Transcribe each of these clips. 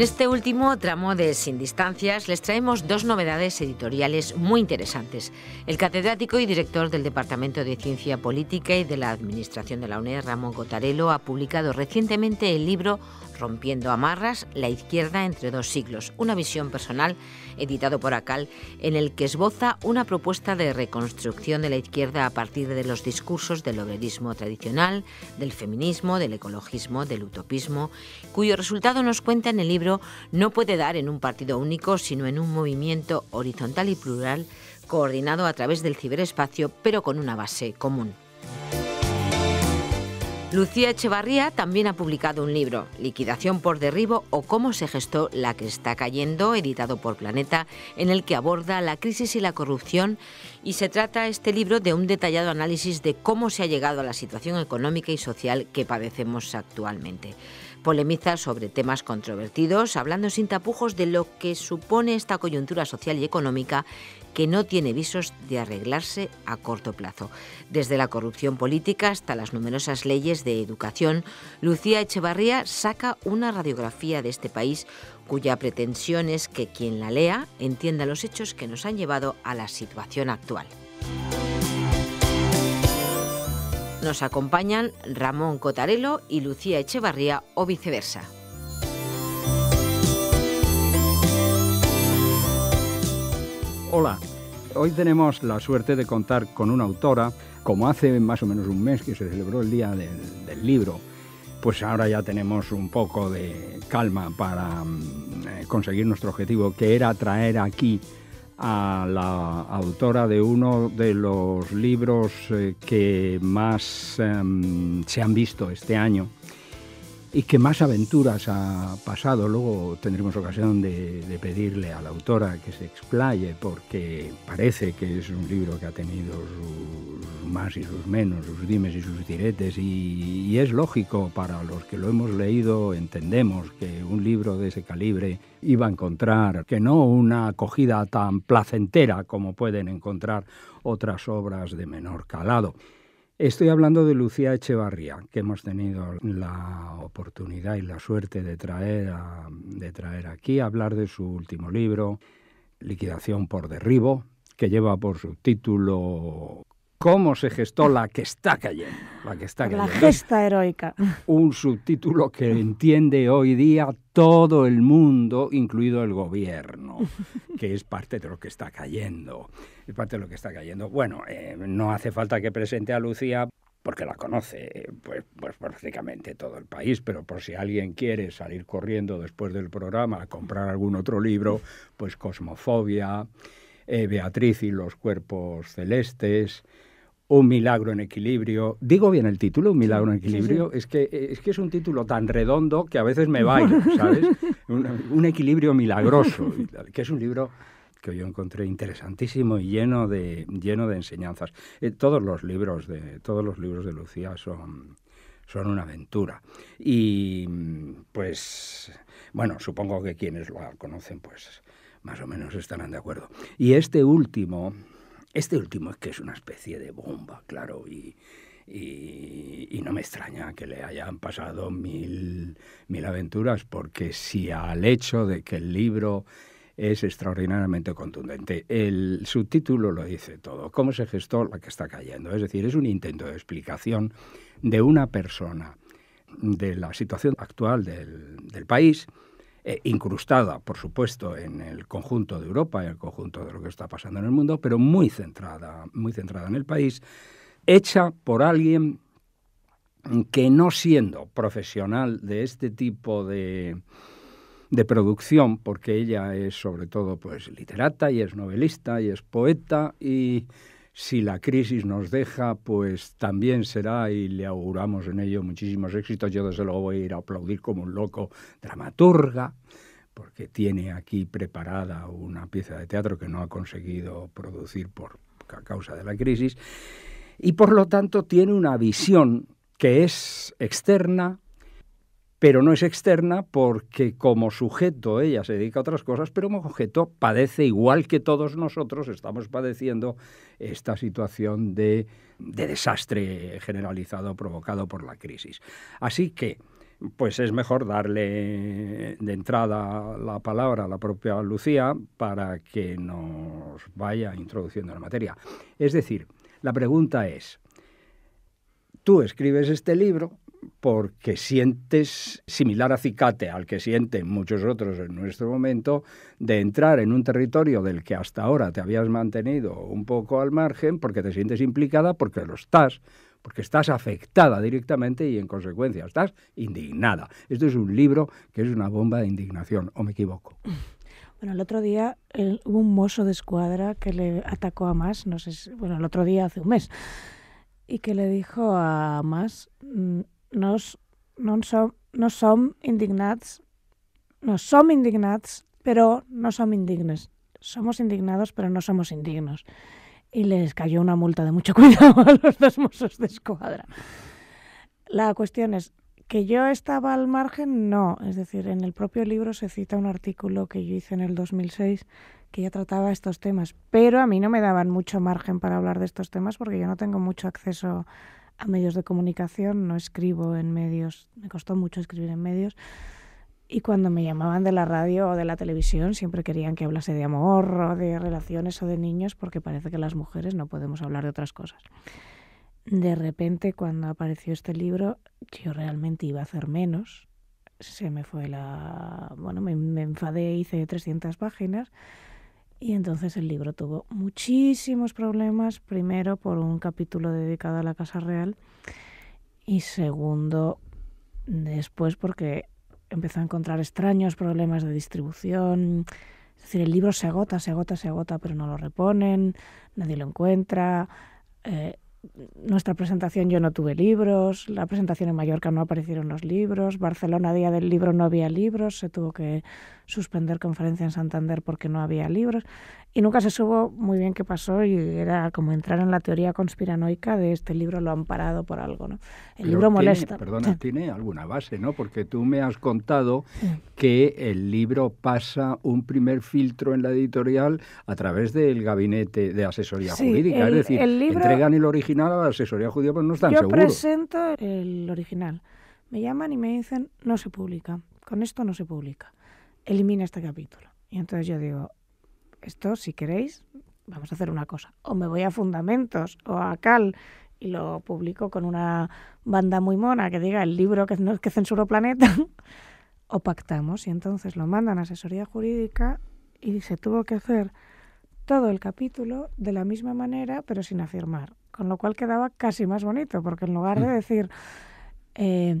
En este último tramo de Sin Distancias les traemos dos novedades editoriales muy interesantes. El catedrático y director del Departamento de Ciencia Política y de la Administración de la UNED, Ramón Cotarello, ha publicado recientemente el libro Rompiendo Amarras, La Izquierda entre dos siglos, una visión personal editado por Acal, en el que esboza una propuesta de reconstrucción de la izquierda a partir de los discursos del obrerismo tradicional, del feminismo, del ecologismo, del utopismo, cuyo resultado nos cuenta en el libro no puede dar en un partido único, sino en un movimiento horizontal y plural coordinado a través del ciberespacio, pero con una base común. Lucía Echevarría también ha publicado un libro, Liquidación por derribo o cómo se gestó la que está cayendo, editado por Planeta, en el que aborda la crisis y la corrupción y se trata este libro de un detallado análisis de cómo se ha llegado a la situación económica y social que padecemos actualmente. Polemiza sobre temas controvertidos, hablando sin tapujos de lo que supone esta coyuntura social y económica que no tiene visos de arreglarse a corto plazo. Desde la corrupción política hasta las numerosas leyes de educación, Lucía Echevarría saca una radiografía de este país cuya pretensión es que quien la lea entienda los hechos que nos han llevado a la situación actual. Nos acompañan Ramón Cotarelo y Lucía Echevarría o viceversa. Hola, hoy tenemos la suerte de contar con una autora, como hace más o menos un mes que se celebró el Día del, Libro. Pues ahora ya tenemos un poco de calma para mm, eh, conseguir nuestro objetivo, que era traer aquí a la autora de uno de los libros eh, que más em, se han visto este año, y que más aventuras ha pasado. Luego tendremos ocasión de, pedirle a la autora que se explaye porque parece que es un libro que ha tenido sus más y sus menos, sus dimes y sus diretes y es lógico para los que lo hemos leído, entendemos que un libro de ese calibre iba a encontrar que no una acogida tan placentera como pueden encontrar otras obras de menor calado. Estoy hablando de Lucía Echevarría, que hemos tenido la oportunidad y la suerte de traer, de traer aquí, a hablar de su último libro, Liquidación por Derribo, que lleva por subtítulo cómo se gestó la que está cayendo. La que está cayendo. La gesta heroica. Un subtítulo que entiende hoy día todo el mundo, incluido el gobierno, que es parte de lo que está cayendo. Es parte de lo que está cayendo. Bueno, eh, no hace falta que presente a Lucía porque la conoce pues, pues, prácticamente todo el país, pero por si alguien quiere salir corriendo después del programa a comprar algún otro libro, pues Cosmofobia, eh, Beatriz y los cuerpos celestes, un milagro en equilibrio. Digo bien el título, Un milagro en equilibrio. Es, que, es que es un título tan redondo que a veces me bailo, ¿sabes? un, equilibrio milagroso, que es un libro que yo encontré interesantísimo y lleno de, lleno de enseñanzas. Eh, todos, los libros de, todos los libros de Lucía son, son una aventura. Y pues, bueno, supongo que quienes lo conocen, pues más o menos estarán de acuerdo. Y este último, este último es que es una especie de bomba, claro, y, no me extraña que le hayan pasado mil, aventuras, porque si al hecho de que el libro es extraordinariamente contundente. El subtítulo lo dice todo. ¿Cómo se gestó la que está cayendo? Es decir, es un intento de explicación de una persona de la situación actual del país eh, incrustada, por supuesto, en el conjunto de Europa, y el conjunto de lo que está pasando en el mundo, pero muy centrada, muy centrada en el país, hecha por alguien que no siendo profesional de este tipo de, de producción, porque ella es sobre todo pues literata y es novelista y es poeta y si la crisis nos deja, pues también será y le auguramos en ello muchísimos éxitos. Yo desde luego voy a ir a aplaudir como un loco dramaturga, porque tiene aquí preparada una pieza de teatro que no ha conseguido producir por a causa de la crisis y por lo tanto tiene una visión que es externa, pero no es externa porque como sujeto ella se dedica a otras cosas, pero como objeto padece igual que todos nosotros estamos padeciendo esta situación de, desastre generalizado provocado por la crisis. Así que pues es mejor darle de entrada la palabra a la propia Lucía para que nos vaya introduciendo la materia. Es decir, la pregunta es, tú escribes este libro, porque sientes similar a acicate al que sienten muchos otros en nuestro momento, de entrar en un territorio del que hasta ahora te habías mantenido un poco al margen, porque te sientes implicada, porque lo estás, porque estás afectada directamente y en consecuencia estás indignada. Esto es un libro que es una bomba de indignación, o me equivoco. Bueno, el otro día eh, hubo un mozo de escuadra que le atacó a más, no sé bueno, el otro día hace un mes, y que le dijo a más mm, nos, no, son no no pero no son indignes. Somos indignados, pero no somos indignos. Y les cayó una multa de mucho cuidado a los dos musos de escuadra. La cuestión es, ¿Que yo estaba al margen? No. Es decir, en el propio libro se cita un artículo que yo hice en el 2006 que ya trataba estos temas, pero a mí no me daban mucho margen para hablar de estos temas porque yo no tengo mucho acceso a medios de comunicación, no escribo en medios, me costó mucho escribir en medios. Y cuando me llamaban de la radio o de la televisión, siempre querían que hablase de amor o de relaciones o de niños, porque parece que las mujeres no podemos hablar de otras cosas. De repente, cuando apareció este libro, yo realmente iba a hacer menos. Se me fue la... Bueno, me, me enfadé, hice 300 páginas y entonces el libro tuvo muchísimos problemas, primero por un capítulo dedicado a la Casa Real y segundo después porque empezó a encontrar extraños problemas de distribución. Es decir, el libro se agota, se agota, se agota, pero no lo reponen, nadie lo encuentra. Eh, nuestra presentación yo no tuve libros, la presentación en Mallorca no aparecieron los libros, Barcelona día del libro no había libros, se tuvo que suspender conferencia en Santander porque no había libros y nunca se supo muy bien qué pasó y era como entrar en la teoría conspiranoica de este libro lo han parado por algo, ¿no? El libro molesta. Perdona, tiene alguna base, ¿no? Porque tú me has contado que el libro pasa un primer filtro en la editorial a través del gabinete de asesoría jurídica, es decir, entregan el original a la asesoría jurídica, pero no están seguros. Yo presento el original. Me llaman y me dicen, "No se publica. Con esto no se publica." elimina este capítulo. Y entonces yo digo, esto si queréis, vamos a hacer una cosa. O me voy a Fundamentos o a Cal y lo publico con una banda muy mona que diga el libro que, no, que censuró Planeta, o pactamos. Y entonces lo mandan a asesoría jurídica y se tuvo que hacer todo el capítulo de la misma manera, pero sin afirmar. Con lo cual quedaba casi más bonito, porque en lugar de mm. decir... Eh,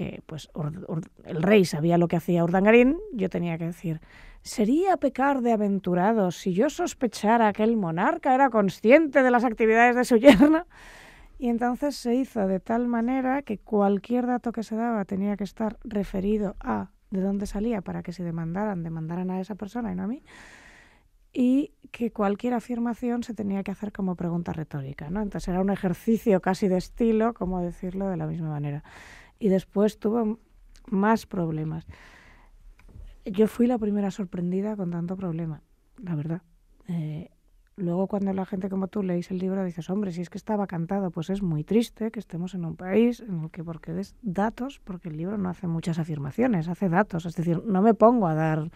eh, pues el rey sabía lo que hacía Urdangarín, yo tenía que decir, sería pecar de aventurado si yo sospechara que el monarca era consciente de las actividades de su yerno? Y entonces se hizo de tal manera que cualquier dato que se daba tenía que estar referido a de dónde salía para que se demandaran, demandaran a esa persona y no a mí. Y que cualquier afirmación se tenía que hacer como pregunta retórica. ¿no? Entonces era un ejercicio casi de estilo, como decirlo de la misma manera y después tuvo más problemas. Yo fui la primera sorprendida con tanto problema, la verdad. Eh, luego cuando la gente como tú lees el libro dices, hombre, si es que estaba cantado, pues es muy triste que estemos en un país en el que porque des datos, porque el libro no hace muchas afirmaciones, hace datos, es decir, no me pongo a dar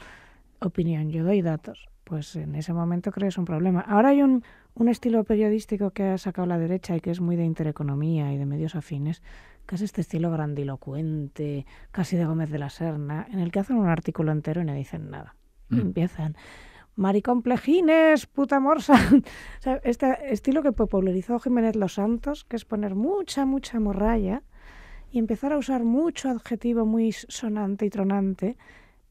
opinión, yo doy datos. Pues en ese momento crees un problema. Ahora hay un un estilo periodístico que ha sacado la derecha y que es muy de intereconomía y de medios afines, que es este estilo grandilocuente, casi de Gómez de la Serna, en el que hacen un artículo entero y no dicen nada. Mm. empiezan maricomplejines, puta morsa. este estilo que popularizó Jiménez Los Santos, que es poner mucha, mucha morralla y empezar a usar mucho adjetivo muy sonante y tronante,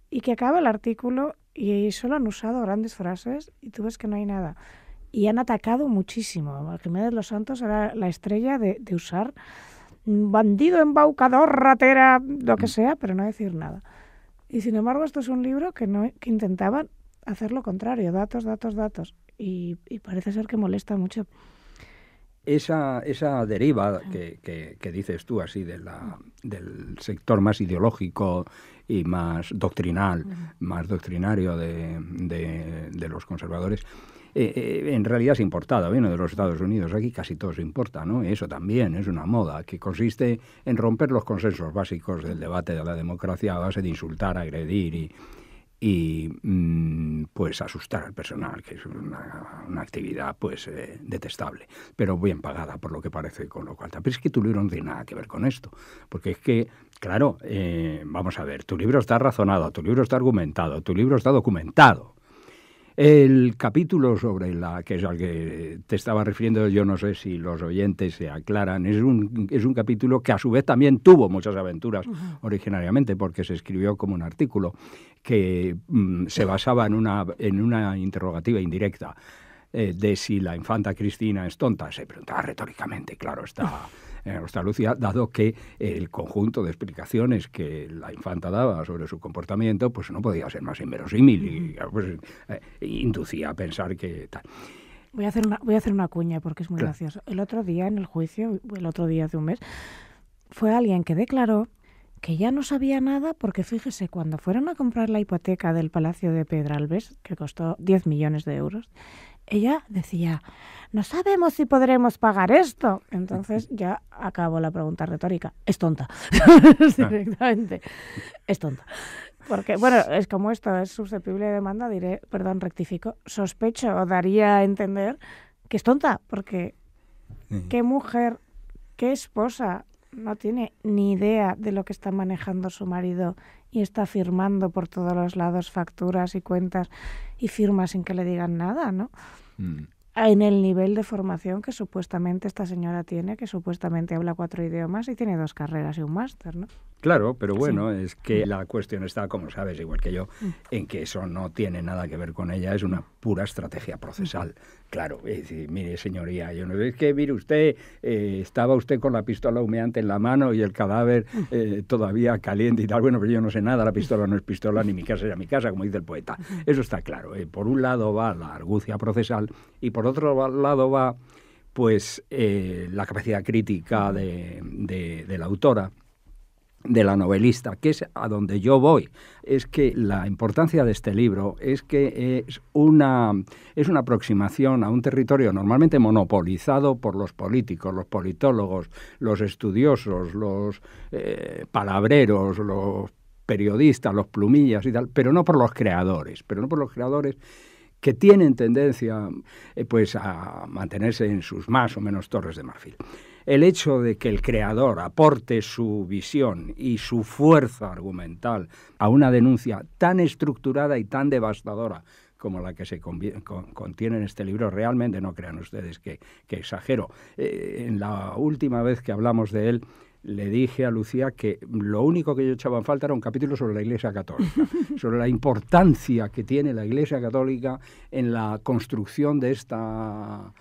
y que acaba el artículo y solo han usado grandes frases y tú ves que no hay nada y han atacado muchísimo. de Los Santos era la estrella de, usar bandido, embaucador, ratera, lo que mm. sea, pero no decir nada. Y sin embargo, esto es un libro que, no, que intentaba hacer lo contrario, datos, datos, datos. Y, parece ser que molesta mucho. Esa, deriva ah. que, dices tú así del sector más ideológico y más doctrinal, más doctrinario de los conservadores, eh, eh, en realidad es importada, viene de los Estados Unidos, aquí casi todo se importa, ¿no? Eso también es una moda que consiste en romper los consensos básicos del debate de la democracia a base de insultar, agredir y, mm, pues asustar al personal, que es una, actividad pues eh, detestable, pero bien pagada por lo que parece, con lo cual. Pero es que tu libro no tiene nada que ver con esto, porque es que, claro, vamos a ver, tu libro está razonado, tu libro está argumentado, tu libro está documentado. El capítulo sobre la, que es al que te estaba refiriendo, yo no sé si los oyentes se aclaran, es un, es un capítulo que a su vez también tuvo muchas aventuras originariamente, porque se escribió como un artículo que mm, se basaba en una, en una interrogativa indirecta eh, de si la infanta Cristina es tonta. Se preguntaba retóricamente, claro está. en Australucía, dado que el conjunto de explicaciones que la infanta daba sobre su comportamiento, pues no podía ser más inverosímil y pues, eh, inducía a pensar que tal. Voy a, hacer una, voy a hacer una cuña porque es muy gracioso. El otro día en el juicio, el otro día hace un mes, fue alguien que declaró que ya no sabía nada porque fíjese, cuando fueron a comprar la hipoteca del Palacio de Pedralbes, que costó 10 millones de euros, ella decía, no sabemos si podremos pagar esto. Entonces ya acabo la pregunta retórica. Es tonta, ah. Es tonta. Porque, bueno, es como esto, es susceptible de demanda, diré, perdón, rectifico, sospecho o daría a entender que es tonta, porque qué mujer, qué esposa no tiene ni idea de lo que está manejando su marido y está firmando por todos los lados facturas y cuentas y firma sin que le digan nada, ¿no? Mm. En el nivel de formación que supuestamente esta señora tiene, que supuestamente habla cuatro idiomas y tiene dos carreras y un máster, ¿no? Claro, pero bueno, es que mm. la cuestión está, como sabes, igual que yo, mm. en que eso no tiene nada que ver con ella, es una pura estrategia procesal. Claro, eh, mire señoría, yo no es que mire usted, eh, estaba usted con la pistola humeante en la mano y el cadáver eh, todavía caliente y tal. Bueno, pero yo no sé nada, la pistola no es pistola, ni mi casa era mi casa, como dice el poeta. Eso está claro. por un lado va la argucia procesal y por otro lado va pues la capacidad crítica de, de la autora de la novelista, que es a donde yo voy, es que la importancia de este libro es que es una, es una aproximación a un territorio normalmente monopolizado por los políticos, los politólogos, los estudiosos, los eh, palabreros, los periodistas, los plumillas y tal, pero no por los creadores, pero no por los creadores que tienen tendencia eh, pues a mantenerse en sus más o menos torres de marfil el hecho de que el creador aporte su visión y su fuerza argumental a una denuncia tan estructurada y tan devastadora como la que se contiene en este libro, realmente no crean ustedes que, exagero. Eh, en la última vez que hablamos de él, le dije a Lucía que lo único que yo echaba en falta era un capítulo sobre la Iglesia Católica, sobre la importancia que tiene la Iglesia Católica en la construcción de esta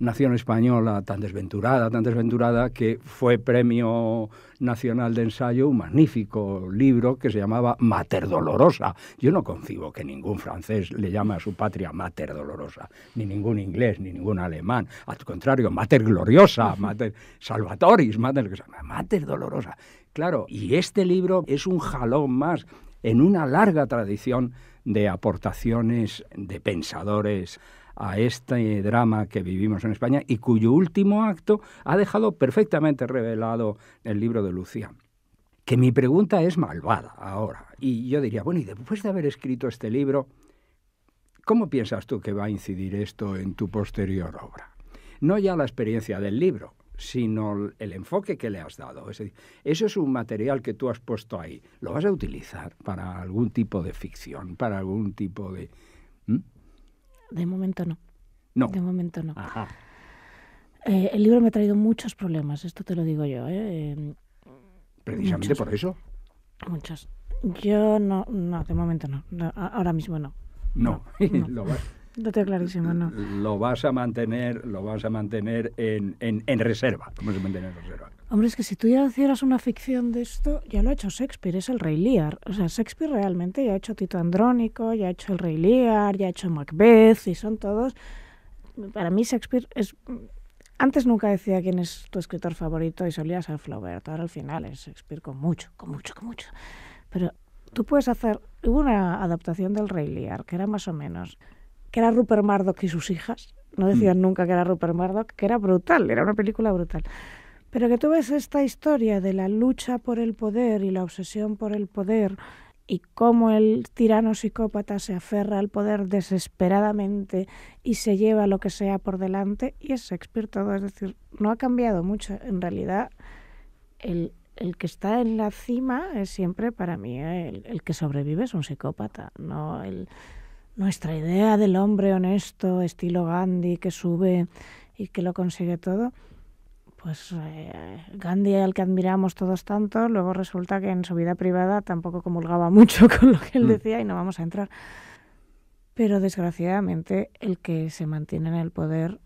nación española tan desventurada, tan desventurada, que fue premio nacional de ensayo un magnífico libro que se llamaba Mater Dolorosa. Yo no concibo que ningún francés le llame a su patria Mater Dolorosa, ni ningún inglés, ni ningún alemán. Al contrario, Mater Gloriosa, Mater Salvatoris, Mater, Mater Dolorosa. Claro, y este libro es un jalón más en una larga tradición de aportaciones de pensadores a este drama que vivimos en España y cuyo último acto ha dejado perfectamente revelado el libro de Lucía. Que mi pregunta es malvada ahora. Y yo diría, bueno, y después de haber escrito este libro, ¿cómo piensas tú que va a incidir esto en tu posterior obra? No ya la experiencia del libro, sino el enfoque que le has dado. Es decir, eso es un material que tú has puesto ahí. ¿Lo vas a utilizar para algún tipo de ficción, para algún tipo de... De momento no. No. De momento no. Ajá. Eh, el libro me ha traído muchos problemas, esto te lo digo yo. Eh, Precisamente por eso. Muchos. Yo no, no, de momento no. ahora mismo no. No, Lo clarísimo, ¿no? Lo vas a mantener, lo vas a mantener en, en reserva. ¿Cómo se mantiene en reserva? Hombre, es que si tú ya hicieras una ficción de esto, ya lo ha hecho Shakespeare, es el Rey Lear. O sea, Shakespeare realmente ya ha hecho Tito Andrónico, ya ha hecho el Rey Lear, ya ha hecho Macbeth, y son todos. Para mí, Shakespeare es. Antes nunca decía quién es tu escritor favorito y solía ser Flaubert. Ahora al final es Shakespeare con mucho, con mucho, con mucho. Pero tú puedes hacer. una adaptación del Rey Lear, que era más o menos que era Rupert Murdoch y sus hijas. No decían mm. nunca que era Rupert Murdoch, que era brutal, era una película brutal. Pero que tú ves esta historia de la lucha por el poder y la obsesión por el poder y cómo el tirano psicópata se aferra al poder desesperadamente y se lleva lo que sea por delante, y es Shakespeare todo, es decir, no ha cambiado mucho. En realidad, el, el que está en la cima es siempre para mí el, el que sobrevive es un psicópata, no el nuestra idea del hombre honesto, estilo Gandhi, que sube y que lo consigue todo, pues eh, Gandhi al que admiramos todos tanto, luego resulta que en su vida privada tampoco comulgaba mucho con lo que él mm. decía y no vamos a entrar. Pero desgraciadamente el que se mantiene en el poder,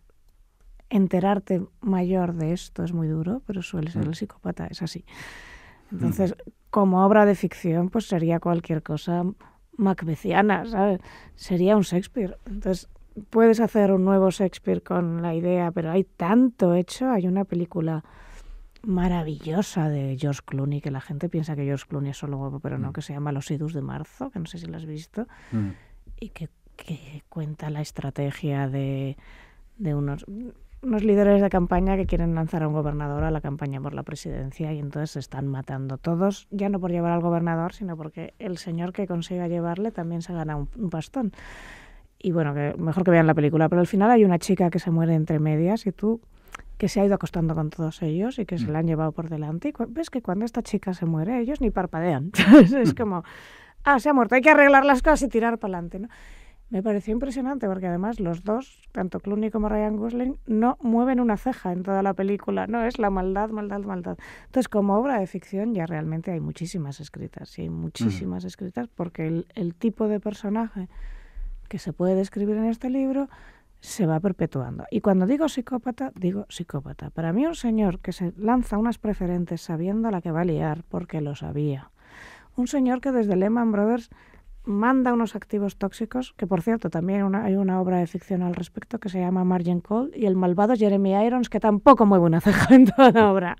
enterarte mayor de esto es muy duro, pero suele ser mm. el psicópata, es así. Mm. Entonces, como obra de ficción, pues sería cualquier cosa Macbethiana, ¿sabes? Sería un Shakespeare. Entonces, puedes hacer un nuevo Shakespeare con la idea, pero hay tanto hecho. Hay una película maravillosa de George Clooney, que la gente piensa que George Clooney es solo huevo, pero no, mm. que se llama Los Idus de Marzo, que no sé si lo has visto, mm. y que, cuenta la estrategia de, de unos unos líderes de campaña que quieren lanzar a un gobernador a la campaña por la presidencia y entonces se están matando todos, ya no por llevar al gobernador, sino porque el señor que consiga llevarle también se gana un, bastón. Y bueno, mejor que vean la película, pero al final hay una chica que se muere entre medias y tú que se ha ido acostando con todos ellos y que se mm. la han llevado por delante. Y ves que cuando esta chica se muere, ellos ni parpadean. es mm. como, ah, se ha muerto, hay que arreglar las cosas y tirar para adelante. ¿no? me pareció impresionante porque además los dos, tanto Clooney como Ryan Gosling, no mueven una ceja en toda la película. No es la maldad, maldad, maldad. Entonces, como obra de ficción ya realmente hay muchísimas escritas y hay muchísimas escritas porque el, el tipo de personaje que se puede describir en este libro se va perpetuando. Y cuando digo psicópata, digo psicópata. Para mí un señor que se lanza unas preferentes sabiendo a la que va a liar porque lo sabía. Un señor que desde Lehman Brothers manda unos activos tóxicos, que por cierto también hay una obra de ficción al respecto que se llama Margin Call, y el malvado Jeremy Irons, que tampoco muy una ceja en toda la obra,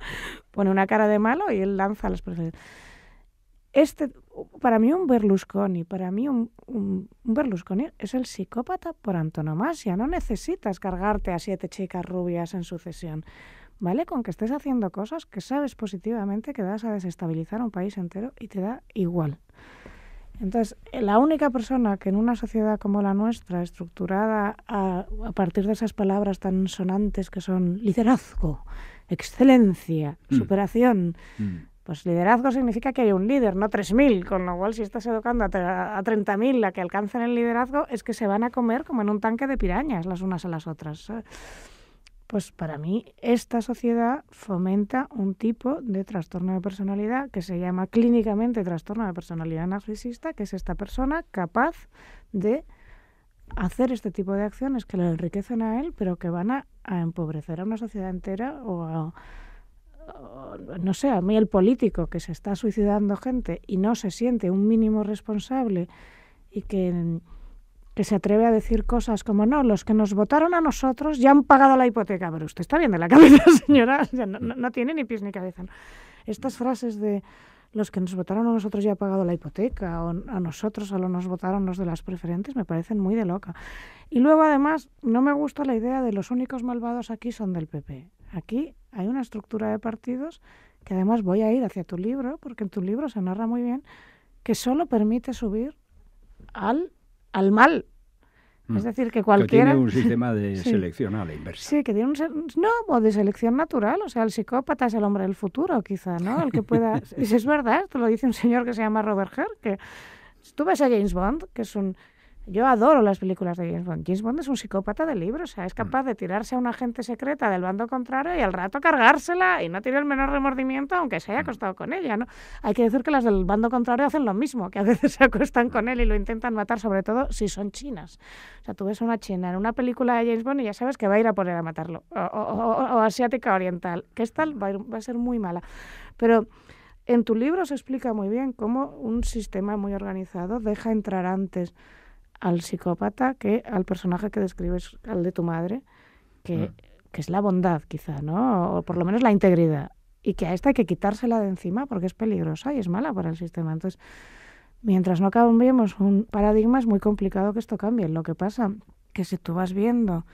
pone una cara de malo y él lanza las preferencias. Este, para mí un Berlusconi, para mí un, Berlusconi es el psicópata por antonomasia, no necesitas cargarte a siete chicas rubias en sucesión. ¿vale? Con que estés haciendo cosas que sabes positivamente que vas a desestabilizar un país entero y te da igual. Entonces, la única persona que en una sociedad como la nuestra, estructurada a, partir de esas palabras tan sonantes que son liderazgo, excelencia, mm. superación, mm. pues liderazgo significa que hay un líder, no 3.000, con lo cual si estás educando a, 30.000 a que alcancen el liderazgo, es que se van a comer como en un tanque de pirañas las unas a las otras. Pues para mí esta sociedad fomenta un tipo de trastorno de personalidad que se llama clínicamente trastorno de personalidad narcisista, que es esta persona capaz de hacer este tipo de acciones que le enriquecen a él, pero que van a, empobrecer a una sociedad entera o a, no sé, a mí el político que se está suicidando gente y no se siente un mínimo responsable y que que se atreve a decir cosas como, no, los que nos votaron a nosotros ya han pagado la hipoteca. Pero usted está bien de la cabeza, señora. no, tiene ni pies ni cabeza. Estas frases de los que nos votaron a nosotros ya han pagado la hipoteca, o a nosotros solo nos votaron los de las preferentes, me parecen muy de loca. Y luego, además, no me gusta la idea de los únicos malvados aquí son del PP. Aquí hay una estructura de partidos que además voy a ir hacia tu libro, porque en tu libro se narra muy bien, que solo permite subir al al mal. Es mm. decir, que cualquiera... Que tiene un sistema de selección a la inversa. Sí, que tiene un... No, o de selección natural. O sea, el psicópata es el hombre del futuro, quizá, ¿no? El que pueda... Y si es verdad, esto lo dice un señor que se llama Robert Herr, que... Tú ves a James Bond, que es un yo adoro las películas de James Bond. James Bond es un psicópata de libros, o sea, es mm. capaz de tirarse a una gente secreta del bando contrario y al rato cargársela y no tiene el menor remordimiento, aunque se haya mm. acostado con ella, ¿no? Hay que decir que las del bando contrario hacen lo mismo, que a veces se acuestan con mm. él y lo intentan matar, sobre todo si son chinas. O sea, tú ves una china en una película de James Bond y ya sabes que va a ir a poner a matarlo, o, asiática oriental, que es tal, va a ser muy mala. Pero... En tu libro se explica muy bien cómo un sistema muy organizado deja entrar antes al psicópata que al personaje que describes, al de tu madre, que, es la bondad quizá, ¿no? O por lo menos la integridad. Y que a esta hay que quitársela de encima porque es peligrosa y es mala para el sistema. Entonces, mientras no cambiemos un paradigma, es muy complicado que esto cambie. Lo que pasa que si tú vas viendo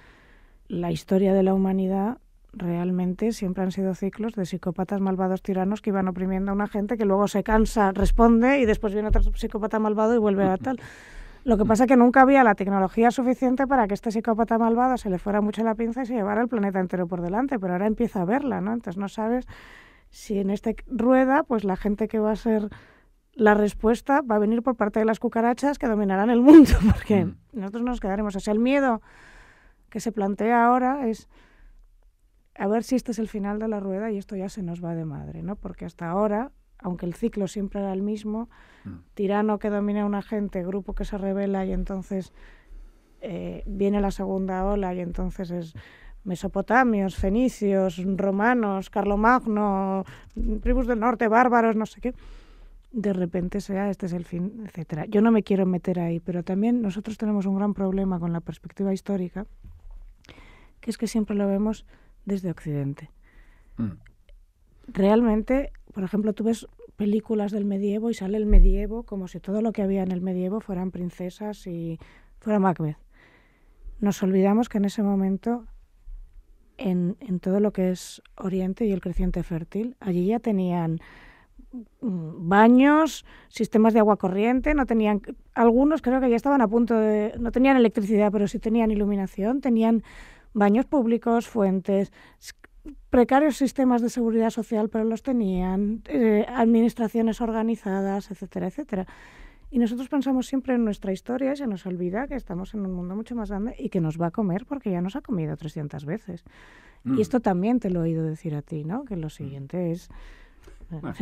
la historia de la humanidad, realmente siempre han sido ciclos de psicópatas malvados tiranos que iban oprimiendo a una gente que luego se cansa, responde y después viene otro psicópata malvado y vuelve a tal. Lo que pasa es que nunca había la tecnología suficiente para que este psicópata malvado se le fuera mucho la pinza y se llevara el planeta entero por delante, pero ahora empieza a verla, ¿no? Entonces no sabes si en esta rueda, pues la gente que va a ser la respuesta va a venir por parte de las cucarachas que dominarán el mundo, porque mm. nosotros nos quedaremos. O el miedo que se plantea ahora es a ver si este es el final de la rueda y esto ya se nos va de madre, ¿no? Porque hasta ahora aunque el ciclo siempre era el mismo, mm. tirano que domina a una gente, grupo que se revela y entonces eh, viene la segunda ola y entonces es mesopotamios, fenicios, romanos, carlomagno, tribus del norte, bárbaros, no sé qué. De repente sea este es el fin, etcétera. Yo no me quiero meter ahí, pero también nosotros tenemos un gran problema con la perspectiva histórica, que es que siempre lo vemos desde Occidente. Mm realmente, por ejemplo, tú ves películas del medievo y sale el medievo como si todo lo que había en el medievo fueran princesas y fuera Macbeth. Nos olvidamos que en ese momento, en, todo lo que es Oriente y el creciente fértil, allí ya tenían mm, baños, sistemas de agua corriente, no tenían algunos creo que ya estaban a punto de no tenían electricidad, pero sí tenían iluminación, tenían baños públicos, fuentes, precarios sistemas de seguridad social, pero los tenían, eh, administraciones organizadas, etcétera, etcétera. Y nosotros pensamos siempre en nuestra historia, y se nos olvida que estamos en un mundo mucho más grande y que nos va a comer porque ya nos ha comido 300 veces. Y mm. esto también te lo he oído decir a ti, ¿no? Que lo mm. siguiente es...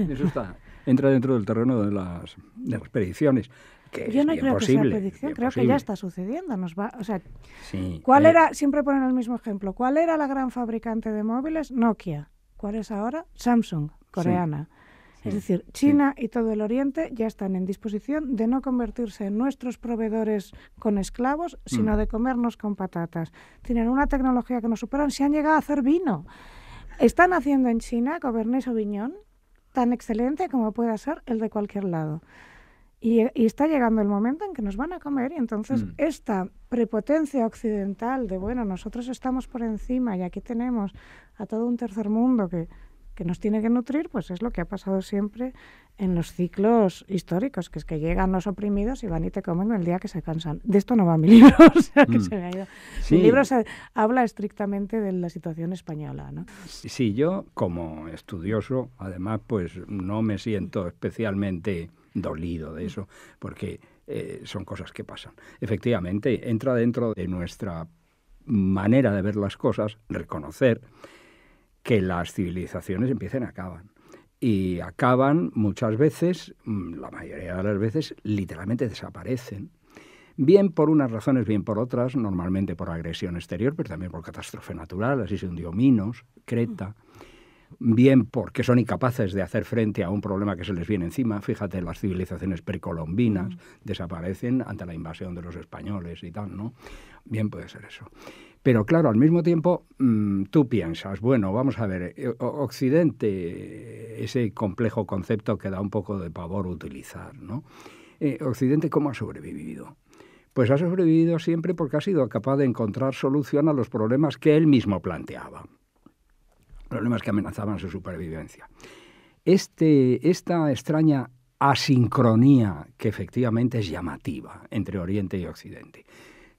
eso está, entra dentro del terreno de las, de las predicciones. Yo no creo que sea predicción, creo que ya está sucediendo. Nos va, ¿cuál eh. era? Siempre ponen el mismo ejemplo. ¿Cuál era la gran fabricante de móviles? Nokia. ¿Cuál es ahora? Samsung, coreana. es decir, China y todo el Oriente ya están en disposición de no convertirse en nuestros proveedores con esclavos, sino mm. de comernos con patatas. Tienen una tecnología que nos superan, se han llegado a hacer vino. Están haciendo en China o Viñón, tan excelente como pueda ser el de cualquier lado. Y, está llegando el momento en que nos van a comer. Y entonces mm. esta prepotencia occidental de, bueno, nosotros estamos por encima y aquí tenemos a todo un tercer mundo que, que nos tiene que nutrir, pues es lo que ha pasado siempre en los ciclos históricos, que es que llegan los oprimidos y van y te comen el día que se cansan. De esto no va mi libro, o sea, que mm. se me ha ido. Mi libro habla estrictamente de la situación española, ¿no? Sí, yo como estudioso, además, pues no me siento especialmente dolido de eso, porque eh, son cosas que pasan. Efectivamente, entra dentro de nuestra manera de ver las cosas, reconocer que las civilizaciones empiezan y acaban. Y acaban muchas veces, mm, la mayoría de las veces, literalmente desaparecen. Bien por unas razones, bien por otras, normalmente por agresión exterior, pero también por catástrofe natural, así se hundió Minos, Creta. Mm bien porque son incapaces de hacer frente a un problema que se les viene encima. Fíjate, las civilizaciones precolombinas mm. desaparecen ante la invasión de los españoles y tal, ¿no? Bien puede ser eso. Pero claro, al mismo tiempo mm, tú piensas, bueno, vamos a ver, eh, Occidente, ese complejo concepto que da un poco de pavor utilizar, ¿no? Eh, Occidente, ¿cómo ha sobrevivido? Pues ha sobrevivido siempre porque ha sido capaz de encontrar solución a los problemas que él mismo planteaba problemas que amenazaban su supervivencia. Este, esta extraña asincronía que efectivamente es llamativa entre Oriente y Occidente.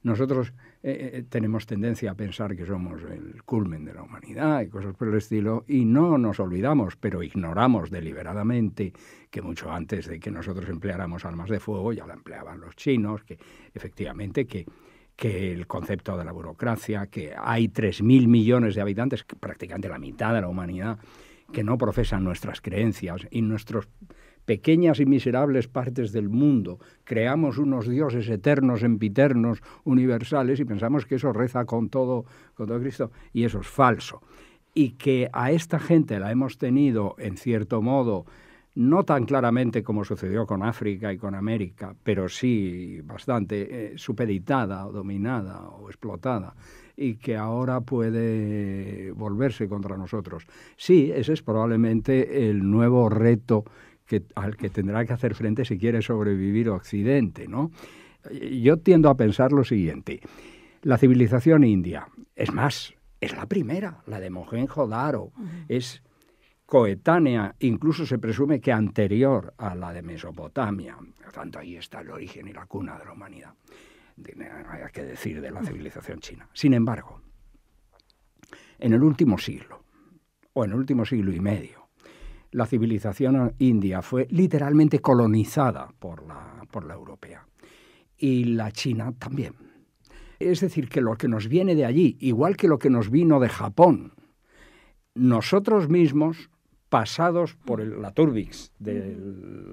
Nosotros eh, eh, tenemos tendencia a pensar que somos el culmen de la humanidad y cosas por el estilo, y no nos olvidamos, pero ignoramos deliberadamente que mucho antes de que nosotros empleáramos armas de fuego ya la empleaban los chinos, que efectivamente que que el concepto de la burocracia, que hay 3.000 millones de habitantes, prácticamente la mitad de la humanidad, que no profesan nuestras creencias y nuestras pequeñas y miserables partes del mundo. Creamos unos dioses eternos, empiternos, universales y pensamos que eso reza con todo, con todo Cristo y eso es falso. Y que a esta gente la hemos tenido, en cierto modo, no tan claramente como sucedió con África y con América, pero sí bastante eh, supeditada o dominada o explotada y que ahora puede volverse contra nosotros. Sí, ese es probablemente el nuevo reto al que tendrá que hacer frente si quiere sobrevivir Occidente, ¿no? Yo tiendo a pensar lo siguiente. La civilización india, es más, es la primera, la de Mohenjo-Daro, es coetánea, incluso se presume que anterior a la de Mesopotamia. tanto, ahí está el origen y la cuna de la humanidad, hay que decir, de la civilización china. Sin embargo, en el último siglo, o en el último siglo y medio, la civilización india fue literalmente colonizada por la europea y la china también. Es decir, que lo que nos viene de allí, igual que lo que nos vino de Japón, nosotros mismos pasados por la turbix de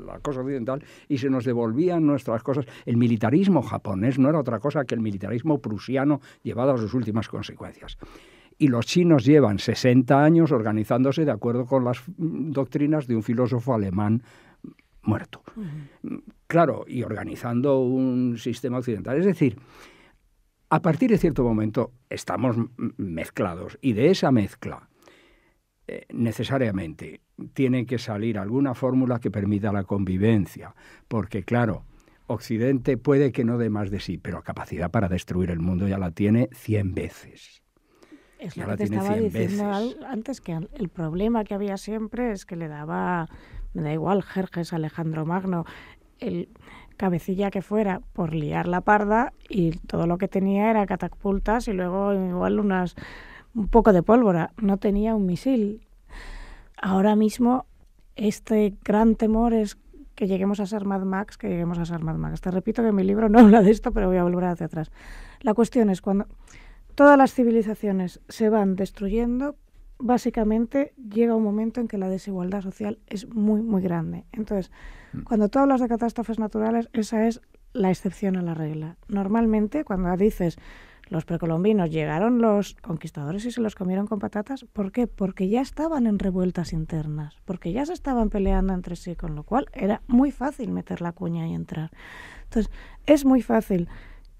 la cosa occidental y se nos devolvían nuestras cosas. El militarismo japonés no era otra cosa que el militarismo prusiano llevado a sus últimas consecuencias. Y los chinos llevan 60 años organizándose de acuerdo con las mm, doctrinas de un filósofo alemán muerto. Claro, y organizando un sistema occidental. Es decir, a partir de cierto momento estamos mezclados y de esa mezcla eh, necesariamente tiene que salir alguna fórmula que permita la convivencia, porque claro, Occidente puede que no dé más de sí, pero capacidad para destruir el mundo ya la tiene 100 veces. Es lo que te estaba diciendo antes, que el problema que había siempre es que le daba, me da igual, Jerjes, Alejandro Magno, el cabecilla que fuera por liar la parda y todo lo que tenía era catapultas y luego igual unas un poco de pólvora, no tenía un misil. Ahora mismo este gran temor es que lleguemos a ser Mad Max, que lleguemos a ser Mad Max. Te repito que mi libro no habla de esto, pero voy a volver hacia atrás. La cuestión es cuando todas las civilizaciones se van destruyendo, básicamente llega un momento en que la desigualdad social es muy, muy grande. Entonces, mm. cuando tú hablas de catástrofes naturales, esa es la excepción a la regla. Normalmente, cuando dices los precolombinos llegaron los conquistadores y se los comieron con patatas. ¿Por qué? Porque ya estaban en revueltas internas, porque ya se estaban peleando entre sí, con lo cual era muy fácil meter la cuña y entrar. Entonces, es muy fácil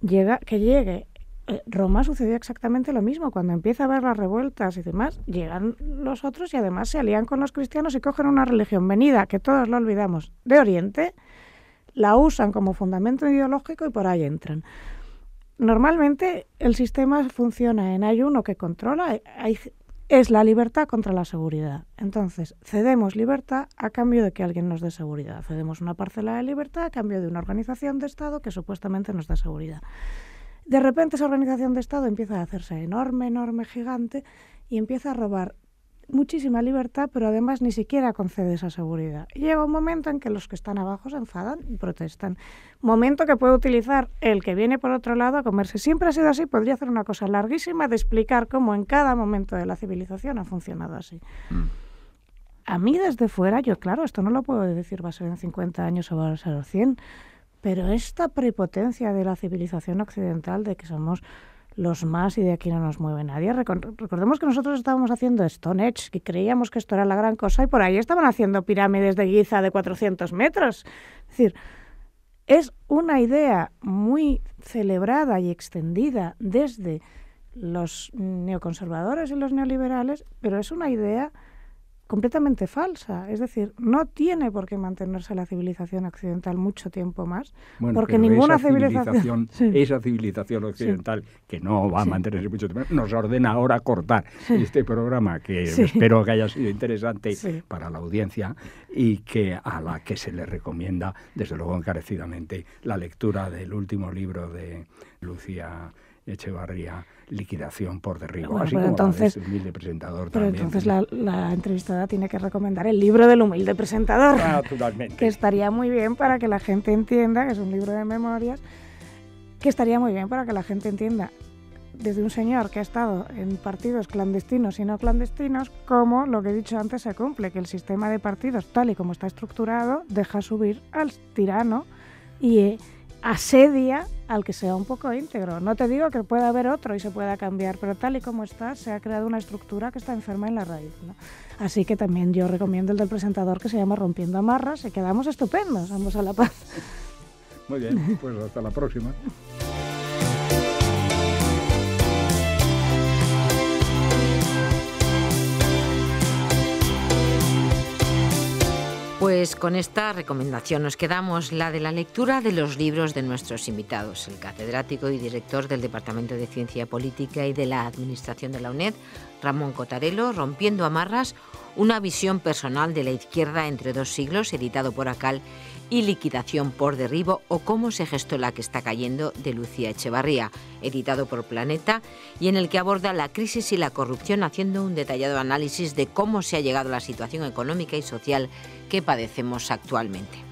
llega, que llegue eh, Roma sucedió exactamente lo mismo. Cuando empieza a haber las revueltas y demás, llegan los otros y además se alían con los cristianos y cogen una religión venida, que todos lo olvidamos, de Oriente, la usan como fundamento ideológico y por ahí entran normalmente el sistema funciona en hay uno que controla, es la libertad contra la seguridad. Entonces, cedemos libertad a cambio de que alguien nos dé seguridad. Cedemos una parcela de libertad a cambio de una organización de Estado que supuestamente nos da seguridad. De repente esa organización de Estado empieza a hacerse enorme, enorme, gigante y empieza a robar muchísima libertad, pero además ni siquiera concede esa seguridad. Llega un momento en que los que están abajo se enfadan y protestan. Momento que puede utilizar el que viene por otro lado a comerse. Siempre ha sido así, podría hacer una cosa larguísima de explicar cómo en cada momento de la civilización ha funcionado así. Mm. A mí desde fuera, yo claro, esto no lo puedo decir, va a ser en 50 años o va a ser en 100, pero esta prepotencia de la civilización occidental de que somos los más y de aquí no nos mueve nadie. Recordemos que nosotros estábamos haciendo Stonehenge, que creíamos que esto era la gran cosa, y por ahí estaban haciendo pirámides de guiza de 400 metros. Es decir, es una idea muy celebrada y extendida desde los neoconservadores y los neoliberales, pero es una idea completamente falsa. Es decir, no tiene por qué mantenerse la civilización occidental mucho tiempo más, porque ninguna civilización, esa civilización occidental que no va a mantenerse mucho tiempo, nos ordena ahora cortar este programa que espero que haya sido interesante para la audiencia y que a la que se le recomienda desde luego encarecidamente la lectura del último libro de Lucía Echevarría liquidación por derribo. así como entonces, la humilde presentador pero entonces la, entrevistada tiene que recomendar el libro del humilde presentador. Que estaría muy bien para que la gente entienda, que es un libro de memorias, que estaría muy bien para que la gente entienda desde un señor que ha estado en partidos clandestinos y no clandestinos, como lo que he dicho antes se cumple, que el sistema de partidos, tal y como está estructurado, deja subir al tirano y eh, asedia al que sea un poco íntegro. No te digo que pueda haber otro y se pueda cambiar, pero tal y como está, se ha creado una estructura que está enferma en la raíz. ¿no? Así que también yo recomiendo el del presentador que se llama Rompiendo Amarras y quedamos estupendos, vamos a la paz. Muy bien, pues hasta la próxima. Pues con esta recomendación nos quedamos, la de la lectura de los libros de nuestros invitados, el catedrático y director del Departamento de Ciencia Política y de la Administración de la UNED, Ramón Cotarelo, Rompiendo Amarras, una visión personal de la izquierda entre dos siglos, editado por ACAL y liquidación por derribo o cómo se gestó la que está cayendo de Lucía Echevarría, editado por Planeta, y en el que aborda la crisis y la corrupción haciendo un detallado análisis de cómo se ha llegado a la situación económica y social que padecemos actualmente.